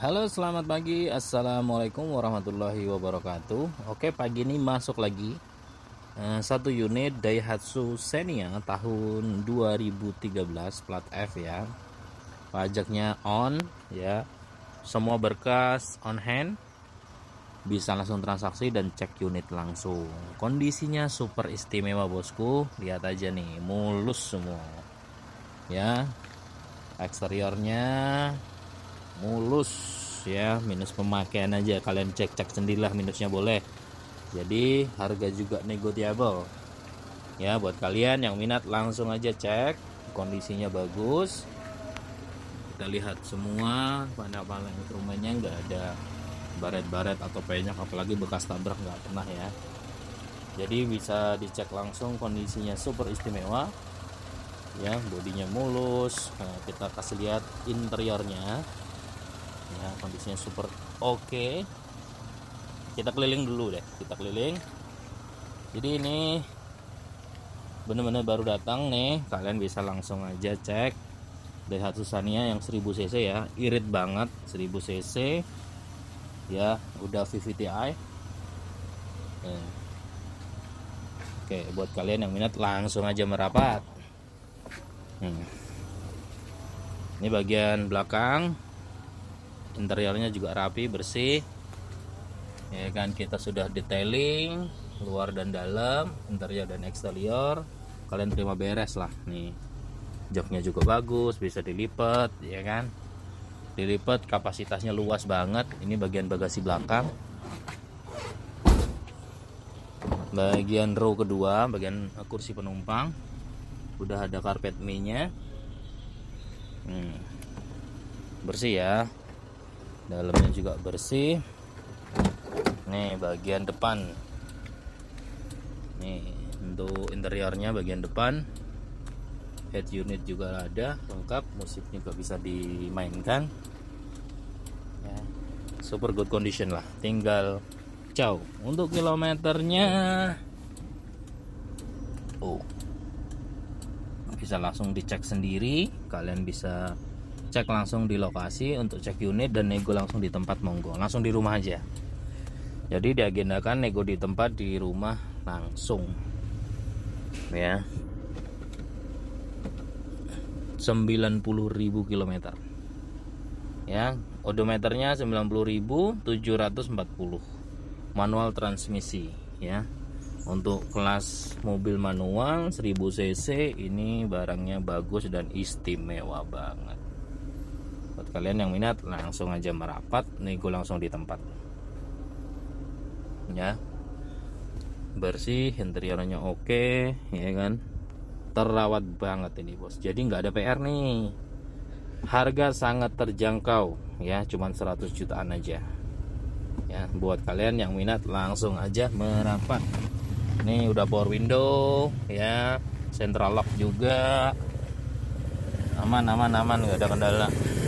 Halo selamat pagi Assalamualaikum warahmatullahi wabarakatuh Oke pagi ini masuk lagi eh, satu unit Daihatsu Xenia tahun 2013 plat F ya pajaknya on ya semua berkas on hand bisa langsung transaksi dan cek unit langsung kondisinya super istimewa bosku lihat aja nih mulus semua ya eksteriornya mulus ya minus pemakaian aja kalian cek cek sendirilah minusnya boleh jadi harga juga negotiable ya buat kalian yang minat langsung aja cek kondisinya bagus kita lihat semua banyak paling instrumennya nggak ada baret-baret atau penyok apalagi bekas tabrak nggak pernah ya jadi bisa dicek langsung kondisinya super istimewa ya bodinya mulus nah, kita kasih lihat interiornya ya kondisinya super oke okay. kita keliling dulu deh kita keliling jadi ini bener-bener baru datang nih kalian bisa langsung aja cek Daihatsu Sania yang 1000 cc ya irit banget 1000 cc ya udah VVTi oke. oke buat kalian yang minat langsung aja merapat hmm. ini bagian belakang interiornya juga rapi bersih ya kan kita sudah detailing luar dan dalam interior dan eksterior kalian terima beres lah nih joknya juga bagus bisa dilipat ya kan dilipat kapasitasnya luas banget ini bagian bagasi belakang bagian row kedua bagian kursi penumpang udah ada karpet minyak. hmm, bersih ya dalamnya juga bersih nih bagian depan nih untuk interiornya bagian depan head unit juga ada lengkap musik juga bisa dimainkan ya, super good condition lah tinggal ciao untuk kilometernya oh bisa langsung dicek sendiri kalian bisa cek langsung di lokasi untuk cek unit dan nego langsung di tempat monggo langsung di rumah aja jadi diagendakan nego di tempat di rumah langsung ya 90.000 km ya odometernya 90.740 manual transmisi ya untuk kelas mobil manual 1000 cc ini barangnya bagus dan istimewa banget kalian yang minat langsung aja merapat Nih gue langsung di tempat ya bersih interiornya oke ya kan terawat banget ini bos jadi nggak ada PR nih harga sangat terjangkau ya cuman 100 jutaan aja ya buat kalian yang minat langsung aja merapat ini udah power window ya central lock juga aman aman aman nggak ada kendala